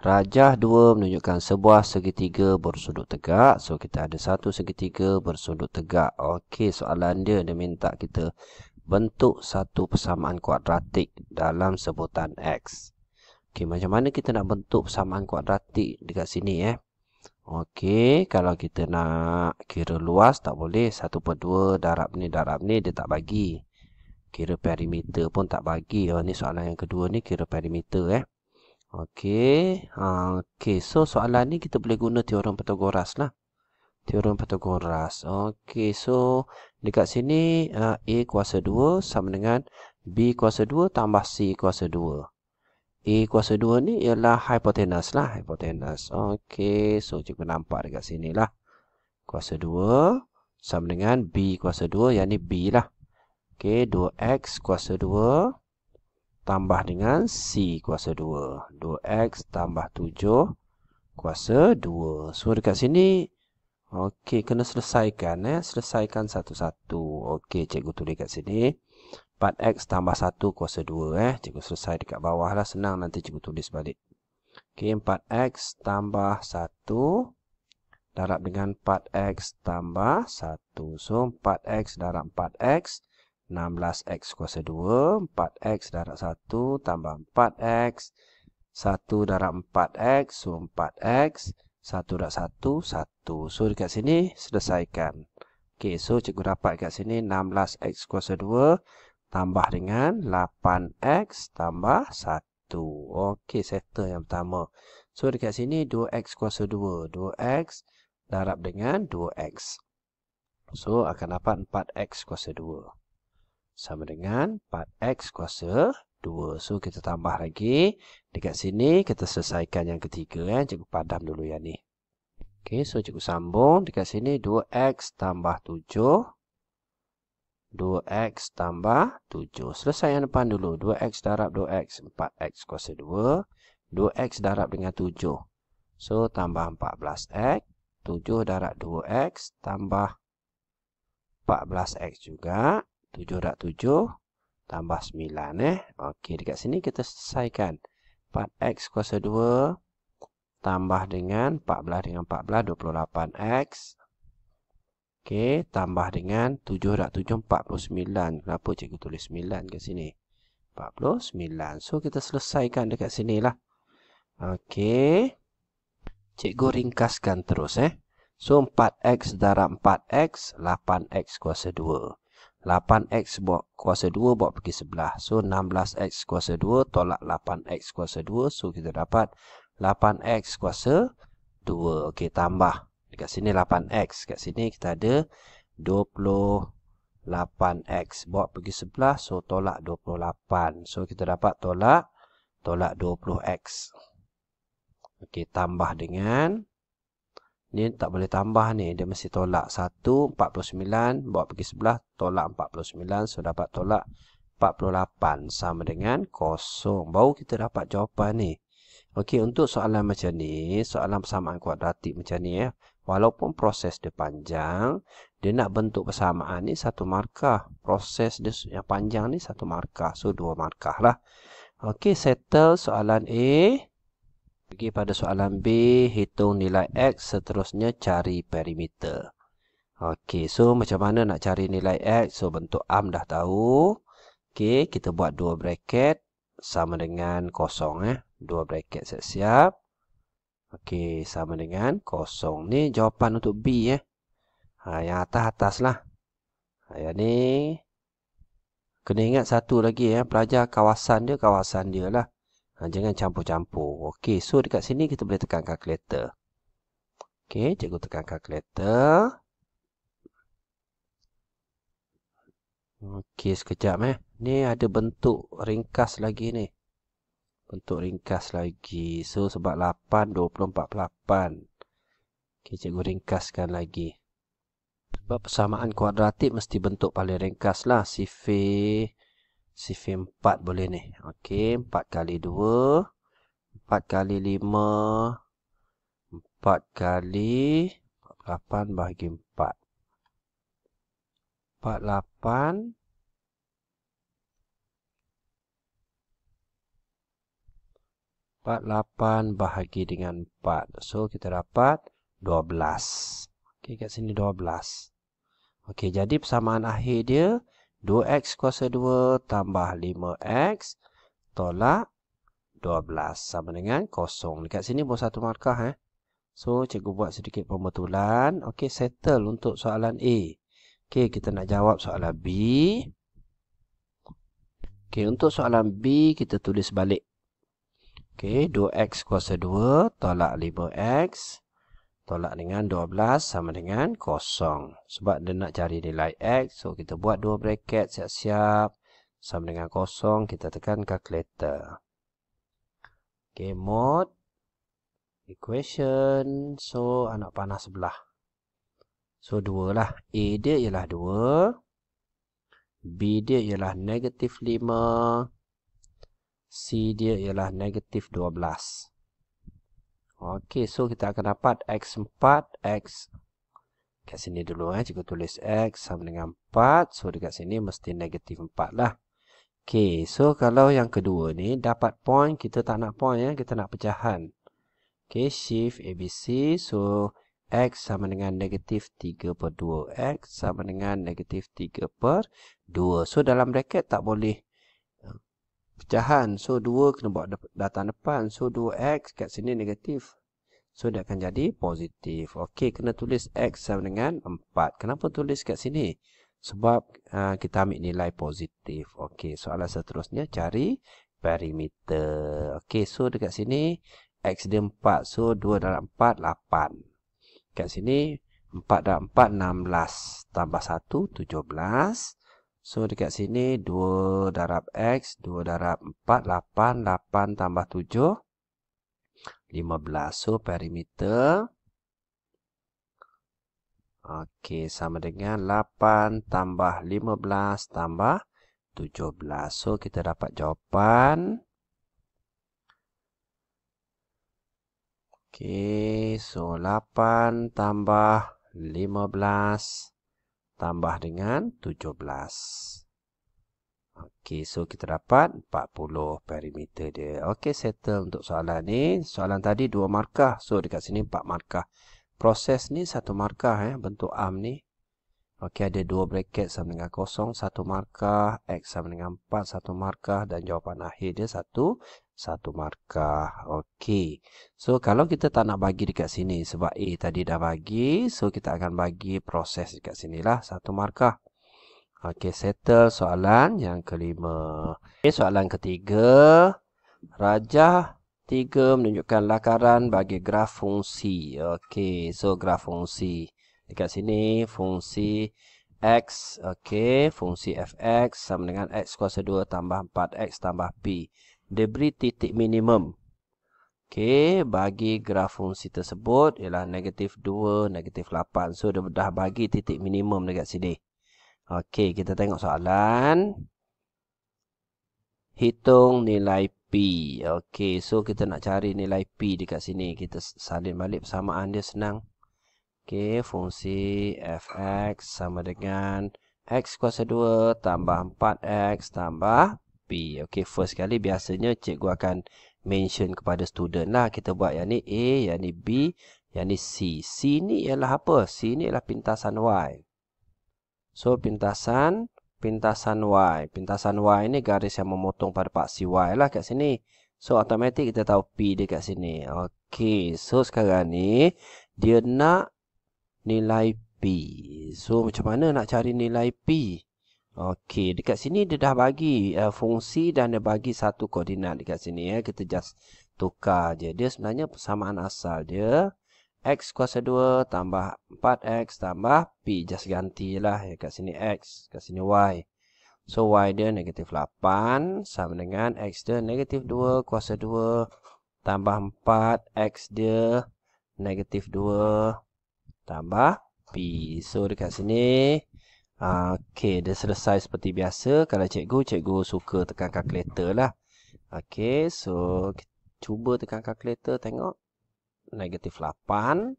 Rajah 2 menunjukkan sebuah segitiga bersudut tegak. So, kita ada satu segitiga bersudut tegak. Okey, soalan dia dia minta kita bentuk satu persamaan kuadratik dalam sebutan X. Okey, macam mana kita nak bentuk persamaan kuadratik dekat sini eh? Okey, kalau kita nak kira luas tak boleh. 1 per 2 darab ni, darab ni dia tak bagi. Kira perimeter pun tak bagi. Oh, ni soalan yang kedua ni kira perimeter eh. Okey. Ha, okey. So, soalan ni kita boleh guna teorem Pythagoras lah. Teorem Pythagoras. Okey. So, dekat sini uh, A kuasa 2 sama dengan B kuasa 2 tambah C kuasa 2. A kuasa 2 ni ialah hipotenus lah. Hipotenus. Okey. So, cikgu nampak dekat sini lah. Kuasa 2 sama dengan B kuasa 2 yang ni B lah. Okey. 2X kuasa 2 tambah dengan C kuasa 2. 2X tambah 7 kuasa 2. So, dekat sini, ok, kena selesaikan. Eh? Selesaikan satu-satu. Ok, cikgu tulis kat sini. 4X tambah 1 kuasa 2. Eh? Cikgu selesai dekat bawah lah. Senang nanti cikgu tulis balik. Ok, 4X tambah 1 darab dengan 4x tambah 1. So, 4x darab 4x. 16x kuasa 2, 4x darab 1 tambah 4x, 1 darab 4x, so 4x, 1 darab 1, 1. So dekat sini selesaikan. Okey, so cikgu dapat dekat sini 16x kuasa 2 tambah dengan 8x tambah 1. Okey, settle yang pertama. So dekat sini 2x kuasa 2, 2x darab dengan 2x. So akan dapat 4x kuasa 2 sama dengan 4x kuasa 2. So kita tambah lagi. Dekat sini kita selesaikan yang ketiga. Eh. Cikgu padam dulu yang ni. Okay, so cikgu sambung. Dekat sini 2x tambah 7. 2x tambah 7. Selesai yang depan dulu. 2x darab 2x. 4x kuasa 2. 2x darab dengan 7. So tambah 14x. 7 darab 2x tambah 14x juga. 707 tambah 9 eh. Okey, dekat sini kita selesaikan. 4x kuasa 2 tambah dengan 14 dengan 14, 28x. Okey, tambah dengan 707, 49. Kenapa cikgu tulis 9 kat sini? 49. So, kita selesaikan dekat sini lah. Okey. Cikgu ringkaskan terus eh. So, 4x darab 4x, 8x kuasa 2. 8x buat kuasa 2 buat pergi sebelah. So 16x kuasa 2 tolak 8x kuasa 2. So kita dapat 8x kuasa 2. Okey tambah. Dekat sini 8x. Dekat sini kita ada 28x. Buat pergi sebelah. So tolak 28. So kita dapat tolak tolak 20x. Okey tambah dengan 16. Ni tak boleh tambah ni. Dia mesti tolak 1, 49. Bawa pergi sebelah, tolak 49. So, dapat tolak 48. Sama dengan kosong. Baru kita dapat jawapan ni. Okey, untuk soalan macam ni. Soalan persamaan kuadratik macam ni. ya Walaupun proses dia panjang. Dia nak bentuk persamaan ni satu markah. Proses dia yang panjang ni satu markah. So, dua markah lah. Okey, settle soalan A. Bagi pada soalan B, hitung nilai X seterusnya cari perimeter. Okey, so macam mana nak cari nilai X? So, bentuk am dah tahu. Okey, kita buat dua bracket sama dengan kosong. Eh. Dua bracket siap-siap. Okey, sama dengan kosong. Ni jawapan untuk B. Eh. Ha, yang atas-atas lah. Ha, yang ni, kena ingat satu lagi. Eh. Pelajar kawasan dia, kawasan dia lah. Ha, jangan campur-campur. Okey, so dekat sini kita boleh tekan calculator. Okey, cikgu tekan calculator. Okey, sekejap eh. Ni ada bentuk ringkas lagi ni. Bentuk ringkas lagi. So, sebab 8, 20, 48. Okey, cikgu ringkaskan lagi. Sebab persamaan kuadratik mesti bentuk paling ringkas lah. Sifir sifir 4 boleh ni. Okey, 4 kali 2, 4 kali 5, 4 kali 48 bahagi 4. 48 48 bahagi dengan 4. So, kita dapat 12. Okey, kat sini 12. Okey, jadi persamaan akhir dia 2x kuasa 2 tambah 5x tolak 12 sama dengan kosong. Dekat sini pun satu markah. Eh? So, cikgu buat sedikit pembetulan. Okey, settle untuk soalan A. Okey, kita nak jawab soalan B. Okey, untuk soalan B kita tulis balik. Okey, 2x kuasa 2 tolak 5x Tolak dengan 12 sama dengan kosong. Sebab dia nak cari nilai X. So, kita buat dua bracket siap-siap. Sama dengan kosong. Kita tekan calculator. Okay, mode. Equation. So, anak panah sebelah. So, dua lah. A dia ialah dua. B dia ialah negatif lima. C dia ialah negatif 12. Okey, so kita akan dapat X4, X Kat sini dulu eh, jika tulis X sama dengan 4 So dekat sini mesti negatif 4 lah Okey, so kalau yang kedua ni Dapat point, kita tak nak point ya eh, Kita nak pecahan Okey, shift ABC So X sama dengan negatif 3 per 2 X sama dengan negatif 3 per 2 So dalam bracket tak boleh pecahan. So, 2 kena buat datang depan. So, 2x kat sini negatif. So, dia akan jadi positif. Okey, kena tulis x sama dengan 4. Kenapa tulis kat sini? Sebab uh, kita ambil nilai positif. Okey, soalan seterusnya cari perimeter. Okey, so dekat sini x dia 4. So, 2 dalam 4, 8. Kat sini 4 dalam 4, 16. Tambah 1, 17. So dekat sini 2 darab X 2 darab 4 8 8 tambah 7 15 So perimeter Okey sama dengan 8 tambah 15 tambah 17 So kita dapat jawapan Okey so 8 tambah 15 tambah tambah dengan 17. Okey, so kita dapat 40 perimeter dia. Okey, settle untuk soalan ni. Soalan tadi 2 markah. So, dekat sini 4 markah. Proses ni 1 markah eh, bentuk arm ni. Okey, ada dua bracket sama dengan kosong, satu markah, X sama dengan empat, satu markah dan jawapan akhir dia satu, satu markah. Okey, so kalau kita tak nak bagi dekat sini sebab A tadi dah bagi, so kita akan bagi proses dekat sini lah, satu markah. Okey, settle soalan yang kelima. Okey, soalan ketiga. Rajah tiga menunjukkan lakaran bagi graf fungsi. Okey, so graf fungsi dekat sini fungsi x okey fungsi fx sama dengan x kuasa 2 tambah 4x tambah p diberi titik minimum okey bagi graf fungsi tersebut ialah negatif 2 negatif 8 so dia dah bagi titik minimum dekat sini okey kita tengok soalan hitung nilai p okey so kita nak cari nilai p dekat sini kita salin balik persamaan dia senang Okey, fungsi fx sama dengan x kuasa 2 tambah 4x tambah b. Okey, first kali biasanya cikgu akan mention kepada student lah. Kita buat yang ni a, yang ni b, yang ni c. C ni ialah apa? C ni ialah pintasan y. So, pintasan pintasan y. Pintasan y ni garis yang memotong pada paksi y lah kat sini. So, automatic kita tahu p dia kat sini. Okey, so sekarang ni dia nak nilai P. So, macam mana nak cari nilai P? Okey, dekat sini dia dah bagi uh, fungsi dan dia bagi satu koordinat dekat sini. ya. Kita just tukar je. Dia sebenarnya persamaan asal dia. X kuasa 2 tambah 4X tambah P. Just ganti lah. Ya, kat sini X, kat sini Y. So, Y dia negatif 8 sama dengan X dia negatif 2 kuasa 2 tambah 4X dia negatif 2 2 tambah P. So dekat sini ah, okey dia selesai seperti biasa kalau cikgu cikgu suka tekan calculator lah. Okey so cuba tekan calculator tengok negatif 8.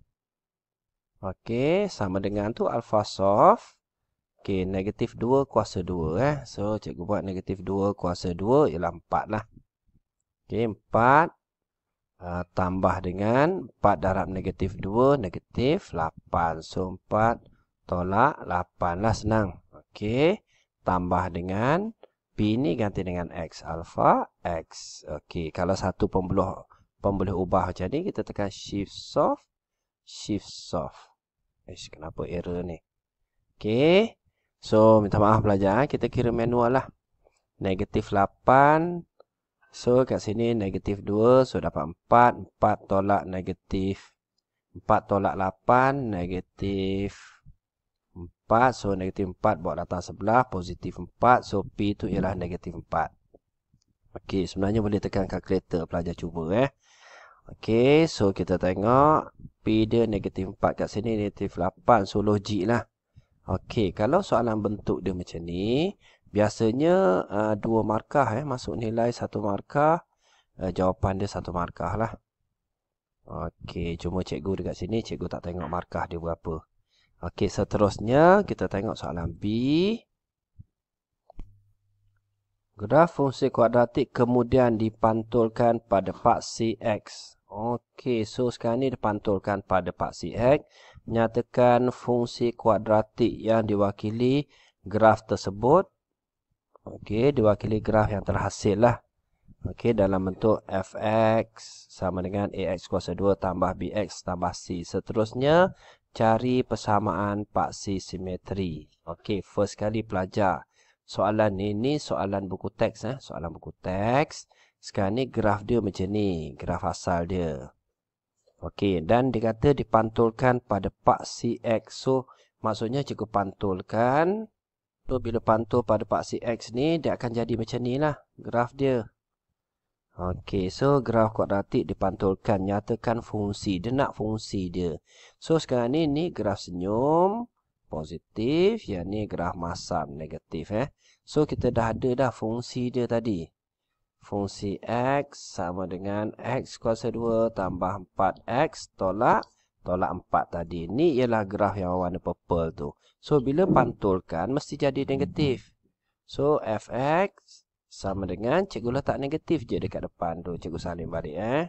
Okey sama dengan tu alpha soft. Okey negatif 2 kuasa 2 eh. So cikgu buat negatif 2 kuasa 2 ialah 4 lah. Okey 4 Ah, tambah dengan 4 darab negatif 2, negatif 8. So, 4 tolak 8 lah senang. Okey. Tambah dengan P ni ganti dengan X alpha X. Okey. Kalau satu pembuluh pembuluh ubah macam ni, kita tekan shift soft, shift soft. Eish, kenapa error ni? Okey. So, minta maaf pelajar. Kita kira manual lah. Negatif 8 So kat sini negatif 2 So dapat 4 4 tolak negatif 4 tolak 8 Negatif 4 So negatif 4 buat datang sebelah Positif 4 So P tu ialah negatif 4 Ok sebenarnya boleh tekan kalkulator pelajar cuba eh Ok so kita tengok P dia negatif 4 kat sini Negatif 8 So logik lah Ok kalau soalan bentuk dia macam ni biasanya uh, dua markah eh masuk nilai satu markah uh, jawapan dia satu markah lah okey cuma cikgu dekat sini cikgu tak tengok markah dia berapa okey seterusnya kita tengok soalan B graf fungsi kuadratik kemudian dipantulkan pada paksi x okey so sekarang ni dipantulkan pada paksi x nyatakan fungsi kuadratik yang diwakili graf tersebut Okey, diwakili graf yang terhasil lah. Okey, dalam bentuk fx sama dengan ax kuasa 2 tambah bx tambah c. Seterusnya, cari persamaan paksi simetri. Okey, first kali pelajar. Soalan ni, ni soalan buku teks. Eh? Soalan buku teks. Sekarang ni graf dia macam ni. Graf asal dia. Okey, dan dikata dipantulkan pada paksi x. So, maksudnya cikgu pantulkan. So bila pantul pada paksi X ni dia akan jadi macam ni lah graf dia. Okey, so graf kuadratik dipantulkan nyatakan fungsi, dia nak fungsi dia. So sekarang ni ni graf senyum positif, yang ni graf masam negatif eh. So kita dah ada dah fungsi dia tadi. Fungsi X sama dengan X kuasa 2 tambah 4X tolak 2 tolak 4 tadi ni ialah graf yang warna purple tu. So bila pantulkan mesti jadi negatif. So fx sama dengan cikgu letak negatif je dekat depan tu cikgu salin balik eh.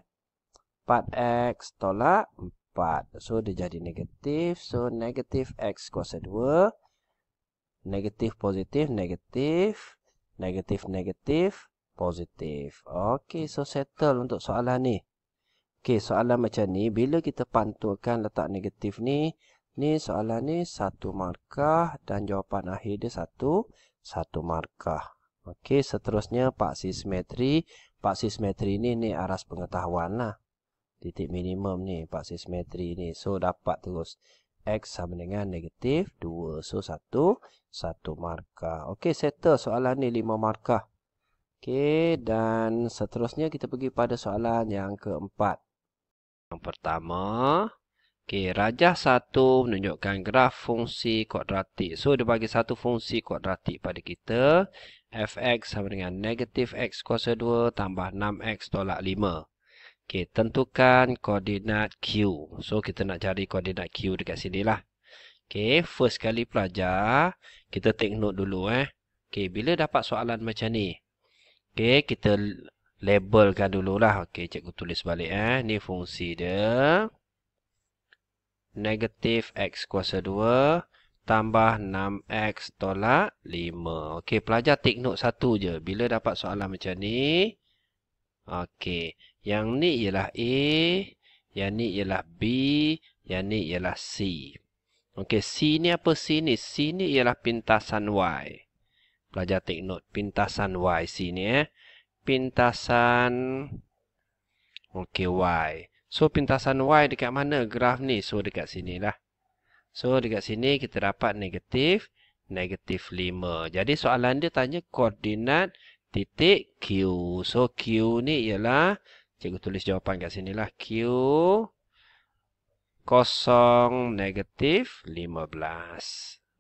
4x tolak 4. So dia jadi negatif. So negatif x kuasa 2. Negatif positif negatif. Negatif negatif positif. Okey so settle untuk soalan ni. Okey, soalan macam ni, bila kita pantulkan letak negatif ni, ni soalan ni satu markah dan jawapan akhir dia satu, satu markah. Okey, seterusnya paksi simetri. Paksi simetri ni, ni aras pengetahuan lah. Titik minimum ni, paksi simetri ni. So, dapat terus X sama dengan negatif 2. So, satu, satu markah. Okey, settle soalan ni lima markah. Okey, dan seterusnya kita pergi pada soalan yang keempat. Yang pertama, okay, rajah 1 menunjukkan graf fungsi kuadratik. So, dia bagi satu fungsi kuadratik pada kita. fx sama dengan negatif x kuasa 2 tambah 6x tolak 5. Okay, tentukan koordinat Q. So, kita nak cari koordinat Q dekat sini lah. Okay, first kali pelajar, kita take note dulu eh. Okay, bila dapat soalan macam ni. Okay, kita labelkan dululah. Okey, cikgu tulis balik eh. Ni fungsi dia. Negatif x kuasa 2 tambah 6x tolak 5. Okey, pelajar take note satu je. Bila dapat soalan macam ni. Okey, yang ni ialah A. Yang ni ialah B. Yang ni ialah C. Okey, C ni apa C ni? C ni ialah pintasan Y. Pelajar take note pintasan Y C ni eh pintasan okey y so pintasan y dekat mana graf ni so dekat lah. so dekat sini kita dapat negatif negatif 5 jadi soalan dia tanya koordinat titik q so q ni ialah cikgu tulis jawapan kat lah. q kosong negatif 15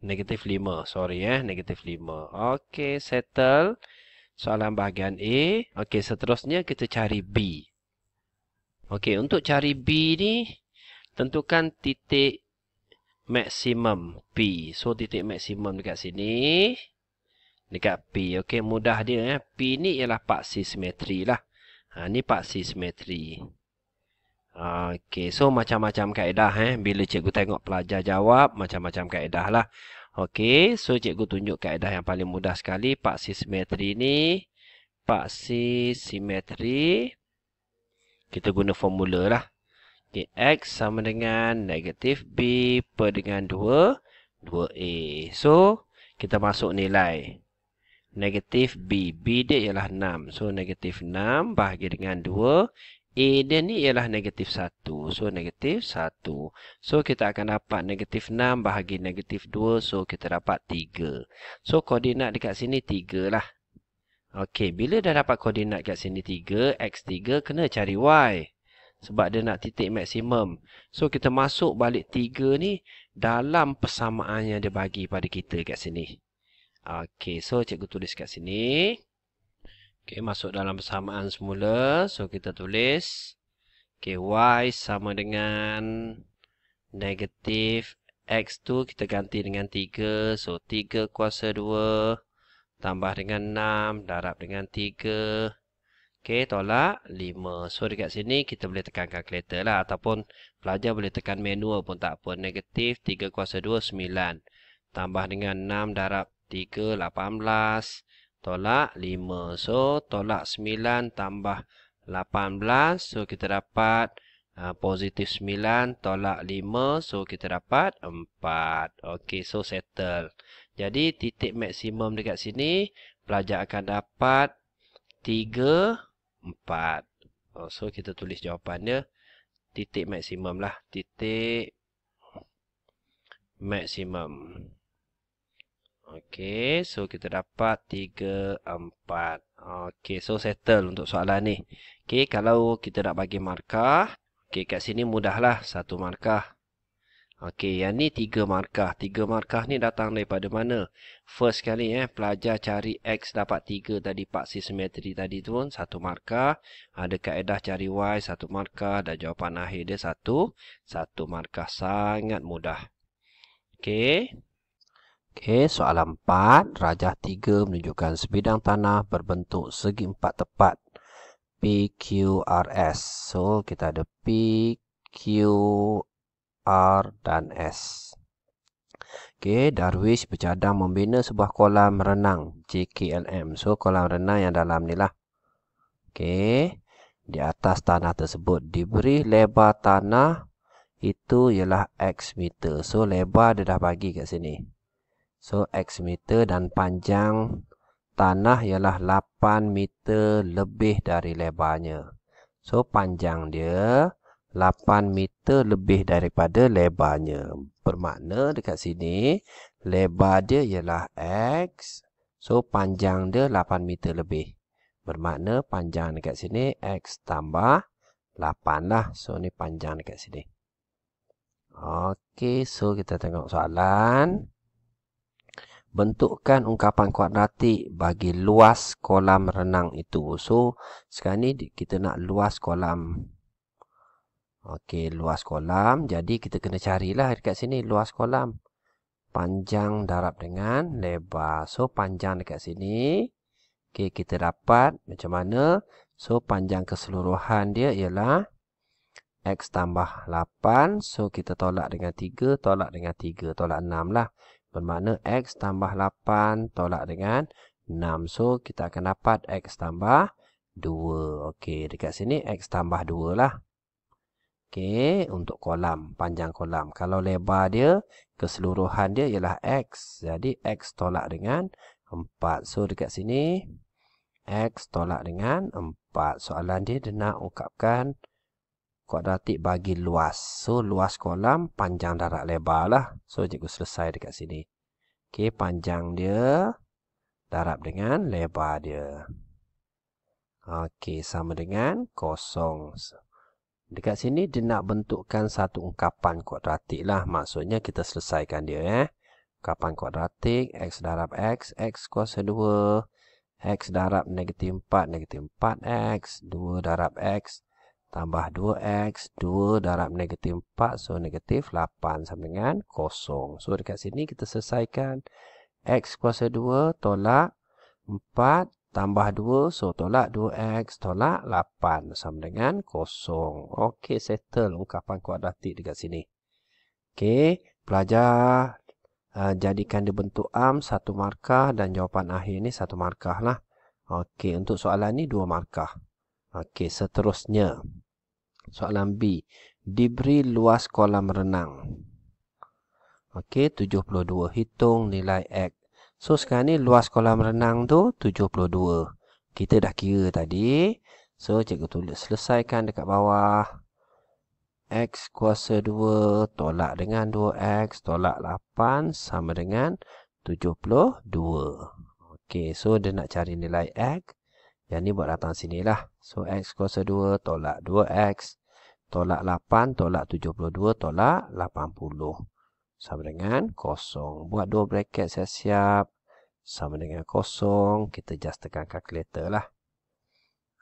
negatif 5 sorry eh negatif 5 okey settle soalan bahagian A. Okey, seterusnya kita cari B. Okey, untuk cari B ni, tentukan titik maksimum b. So, titik maksimum dekat sini, dekat P. Okey, mudah dia. Eh. P ni ialah paksi simetri lah. Ha, ni paksi simetri. Ha, okey, so macam-macam kaedah. Eh. Bila cikgu tengok pelajar jawab, macam-macam kaedah lah. Okey, so cikgu tunjuk kaedah yang paling mudah sekali. Paksi simetri ni. Paksi simetri. Kita guna formula lah. Okay, X sama dengan negatif B per dengan 2, 2A. So, kita masuk nilai. Negatif B. B dia ialah 6. So, negatif 6 bahagi dengan 2 A dia ni ialah negatif 1. So, negatif 1. So, kita akan dapat negatif 6 bahagi negatif 2. So, kita dapat 3. So, koordinat dekat sini 3 lah. Okey, bila dah dapat koordinat kat sini 3, X3 kena cari Y. Sebab dia nak titik maksimum. So, kita masuk balik 3 ni dalam persamaan yang dia bagi pada kita kat sini. Okey, so cikgu tulis kat sini. Okay, masuk dalam persamaan semula. So, kita tulis. Okey, y sama dengan negatif x tu kita ganti dengan 3. So, 3 kuasa 2 tambah dengan 6 darab dengan 3. Okey, tolak 5. So, dekat sini kita boleh tekan kalkulator lah. Ataupun pelajar boleh tekan menu pun tak apa. Negatif 3 kuasa 2, 9. Tambah dengan 6 darab 3, 18 tolak 5. So, tolak 9 tambah 18. So, kita dapat uh, positif 9 tolak 5. So, kita dapat 4. Okey, so settle. Jadi, titik maksimum dekat sini, pelajar akan dapat 3, 4. Oh, so, kita tulis jawapannya. Titik maksimum lah. Titik Maksimum. Okey, so kita dapat 3, 4. Okey, so settle untuk soalan ni. Okey, kalau kita nak bagi markah. Okey, kat sini mudahlah. Satu markah. Okey, yang ni tiga markah. Tiga markah ni datang daripada mana? First kali eh, pelajar cari X dapat tiga tadi. Paksi simetri tadi tu pun, satu markah. Ada ah, kaedah cari Y, satu markah. Dan jawapan akhir dia satu. Satu markah sangat mudah. Okey. Okey, soalan 4, rajah 3 menunjukkan sebidang tanah berbentuk segi empat tepat PQRS. So, kita ada P, Q, R dan S. Okey, Darwish bercadang membina sebuah kolam renang JKLM. So, kolam renang yang dalam ni lah. Okey, di atas tanah tersebut diberi lebar tanah itu ialah X meter. So, lebar dia dah bagi kat sini. So X meter dan panjang tanah ialah 8 meter lebih dari lebarnya. So panjang dia 8 meter lebih daripada lebarnya. Bermakna dekat sini lebar dia ialah X. So panjang dia 8 meter lebih. Bermakna panjang dekat sini X tambah 8 lah. So ni panjang dekat sini. Okey, so kita tengok soalan bentukkan ungkapan kuadratik bagi luas kolam renang itu. So, sekarang ni kita nak luas kolam. Okey, luas kolam. Jadi, kita kena carilah dekat sini luas kolam. Panjang darab dengan lebar. So, panjang dekat sini. Okey, kita dapat macam mana. So, panjang keseluruhan dia ialah X tambah 8. So, kita tolak dengan 3, tolak dengan 3, tolak 6 lah. Bermakna X tambah 8 tolak dengan 6. So, kita akan dapat X tambah 2. Okey, dekat sini X tambah 2 lah. Okey, untuk kolam, panjang kolam. Kalau lebar dia, keseluruhan dia ialah X. Jadi, X tolak dengan 4. So, dekat sini, X tolak dengan 4. Soalan dia, dia nak ungkapkan kuadratik bagi luas. So, luas kolam panjang darat lebar lah. So, cikgu selesai dekat sini. Okey, panjang dia darab dengan lebar dia. Okey, sama dengan kosong. Dekat sini, dia nak bentukkan satu ungkapan kuadratik lah. Maksudnya, kita selesaikan dia. Eh. Ungkapan kuadratik, x darab x, x kuasa 2, x darab negatif 4, negatif 4x, 2 darab x, tambah 2x, 2 darab negatif 4, so negatif 8 sama dengan kosong. So, dekat sini kita selesaikan x kuasa 2 tolak 4 tambah 2, so tolak 2x tolak 8 sama dengan 0. Ok, settle ungkapan kuadratik dekat sini. Ok, pelajar uh, jadikan dia bentuk am satu markah dan jawapan akhir ni satu markah lah. Ok, untuk soalan ni dua markah. Okey, seterusnya. Soalan B Diberi luas kolam renang Ok 72 Hitung nilai X So sekarang ni luas kolam renang tu 72 Kita dah kira tadi So cikgu tulis selesaikan dekat bawah X kuasa 2 Tolak dengan 2X Tolak 8 Sama dengan 72 Okey, so dia nak cari nilai X Yang ni buat datang sini lah So X kuasa 2 Tolak 2X tolak 8, tolak 72, tolak 80. Sama dengan kosong. Buat dua bracket saya siap Sama dengan kosong. Kita just tekan calculator lah.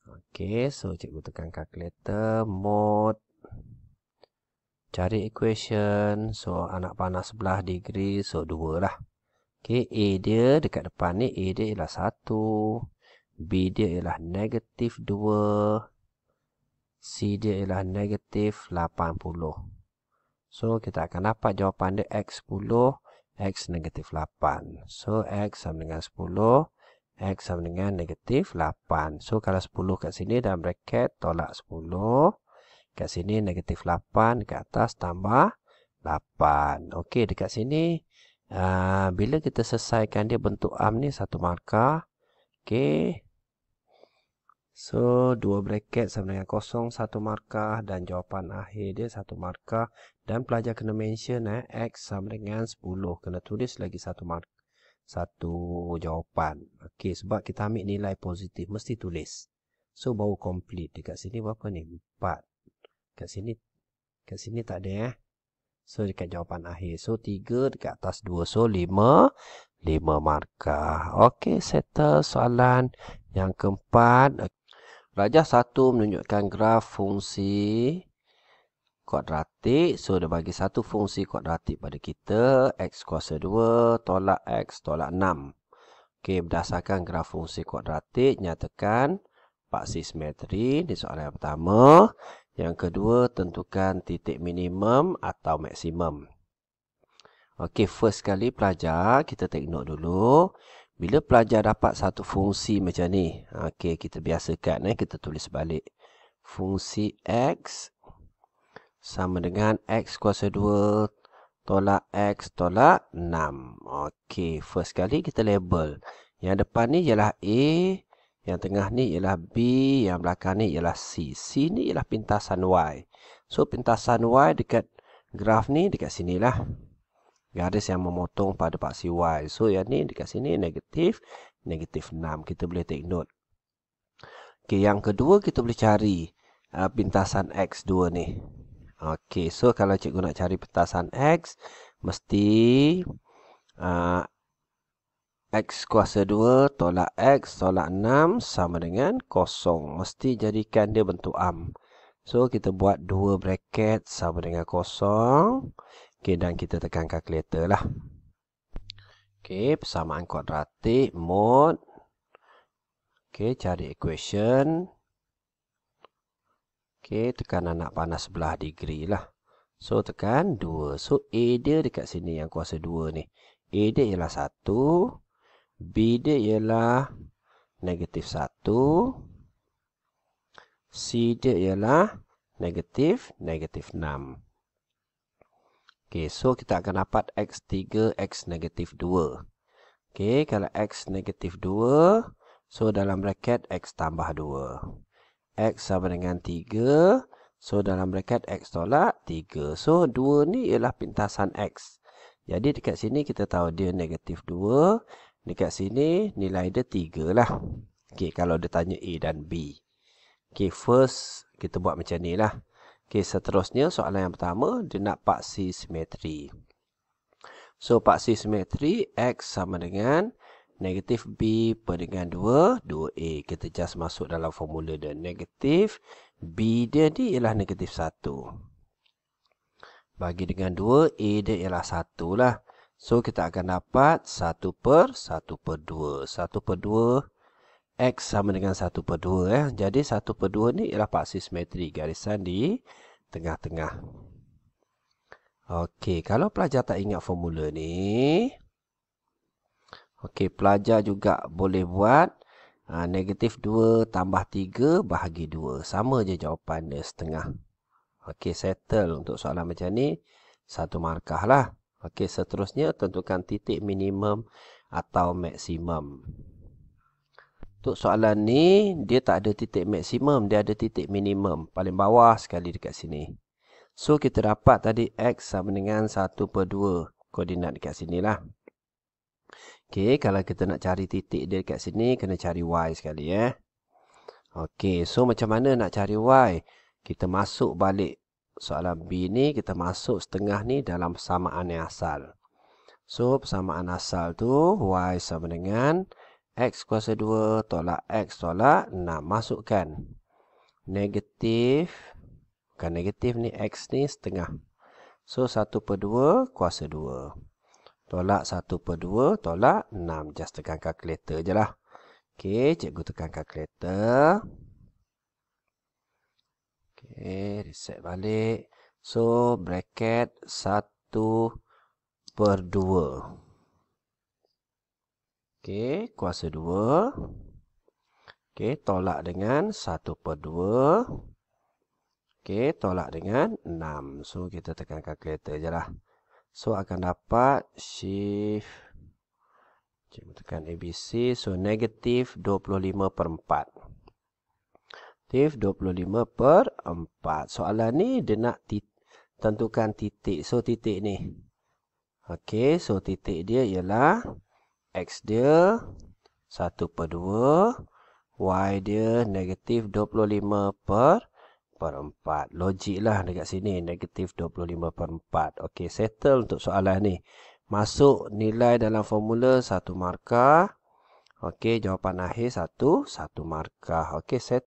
Okey, so cikgu tekan calculator. Mode. Cari equation. So, anak panah sebelah degree. So, 2 lah. Okey, A dia dekat depan ni. A dia ialah 1. B dia ialah negatif C dia ialah negatif 80. So, kita akan dapat jawapan dia X 10, X negatif 8. So, X sama dengan 10, X sama dengan negatif 8. So, kalau 10 kat sini dalam bracket tolak 10. Kat sini negatif 8, kat atas tambah 8. Okey, dekat sini uh, bila kita selesaikan dia bentuk am ni satu markah. Okey. So, dua bracket sama dengan kosong, satu markah dan jawapan akhir dia satu markah. Dan pelajar kena mention eh, X sama dengan 10. Kena tulis lagi satu mark, satu jawapan. Okey, sebab kita ambil nilai positif, mesti tulis. So, baru complete. Dekat sini berapa ni? 4. Dekat sini, dekat sini tak ada eh. So, dekat jawapan akhir. So, 3 dekat atas dua So, lima lima markah. Okey, settle soalan yang keempat. Okay. Rajah 1 menunjukkan graf fungsi kuadratik. So, dia bagi satu fungsi kuadratik pada kita. X kuasa 2 tolak X tolak 6. Okey, berdasarkan graf fungsi kuadratik, nyatakan paksi simetri di soalan yang pertama. Yang kedua, tentukan titik minimum atau maksimum. Okey, first kali pelajar, kita take note dulu. Bila pelajar dapat satu fungsi macam ni, ha, okey kita biasakan eh kita tulis balik. Fungsi x sama dengan x kuasa 2 tolak x tolak 6. Okey, first kali kita label. Yang depan ni ialah a, yang tengah ni ialah b, yang belakang ni ialah c. C ni ialah pintasan y. So pintasan y dekat graf ni dekat sinilah. lah garis yang memotong pada paksi Y. So yang ni dekat sini negatif, negatif 6. Kita boleh take note. Okay, yang kedua kita boleh cari uh, pintasan X2 ni. Okay, so kalau cikgu nak cari pintasan X, mesti uh, X kuasa 2 tolak X tolak 6 sama dengan kosong. Mesti jadikan dia bentuk am. So kita buat dua bracket sama dengan kosong. Okey, dan kita tekan kalkulator lah. Okey, persamaan kuadratik, mode. Okey, cari equation. Okey, tekan anak panas sebelah degree lah. So, tekan 2. So, A dia dekat sini yang kuasa 2 ni. A dia ialah 1. B dia ialah negatif 1. C dia ialah negatif negatif 6. Okey, so kita akan dapat x3, x negatif 2. Okey, kalau x negatif 2, so dalam bracket x tambah 2. x sama dengan 3, so dalam bracket x tolak 3. So, 2 ni ialah pintasan x. Jadi, dekat sini kita tahu dia negatif 2. Dekat sini, nilai dia 3 lah. Okey, kalau dia tanya A dan B. Okey, first kita buat macam ni lah. Okey, seterusnya soalan yang pertama, dia nak paksi simetri. So, paksi simetri X sama dengan negatif B per dengan 2, 2A. Kita just masuk dalam formula dia. Negatif B dia ni ialah negatif 1. Bagi dengan 2, A dia ialah 1 lah. So, kita akan dapat 1 per 1 per 2. 1 per X sama dengan 1 per 2. Eh. Jadi 1 per 2 ni ialah paksi simetri. Garisan di tengah-tengah. Okey, kalau pelajar tak ingat formula ni. Okey, pelajar juga boleh buat. Ha, negatif 2 tambah 3 bahagi 2. Sama je jawapan dia setengah. Okey, settle untuk soalan macam ni. Satu markah lah. Okey, seterusnya tentukan titik minimum atau maksimum. Untuk soalan ni, dia tak ada titik maksimum. Dia ada titik minimum. Paling bawah sekali dekat sini. So, kita dapat tadi X sama dengan 1 per 2 koordinat dekat sini lah. Okay, kalau kita nak cari titik dia dekat sini, kena cari Y sekali ya. Eh? Okay, so macam mana nak cari Y? Kita masuk balik soalan B ni, kita masuk setengah ni dalam persamaan yang asal. So, persamaan asal tu Y sama dengan 1. X kuasa 2 tolak X tolak 6. Masukkan negatif. Bukan negatif ni. X ni setengah. So 1 per 2 kuasa 2. Tolak 1 per 2 tolak 6. Just tekan kalkulator je lah. Okay. Cikgu tekan kalkulator Okay. Reset balik. So bracket 1 per 2. Okey, kuasa 2. Okey, tolak dengan 1 per 2. Okey, tolak dengan 6. So, kita tekan calculator je lah. So, akan dapat shift. Cuma tekan ABC. So, negatif 25 per 4. Negatif 25 per 4. Soalan ni dia nak tentukan titik. So, titik ni. Okey, so titik dia ialah... X dia 1 per 2. Y dia negatif 25 per, per 4. Logik lah dekat sini. Negatif 25 per 4. Okey, settle untuk soalan ni. Masuk nilai dalam formula 1 markah. Okey, jawapan akhir 1. 1 markah. Okey, settle.